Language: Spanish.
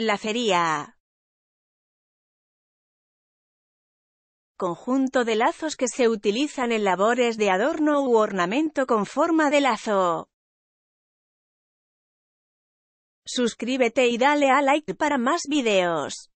La feria. Conjunto de lazos que se utilizan en labores de adorno u ornamento con forma de lazo. Suscríbete y dale a like para más videos.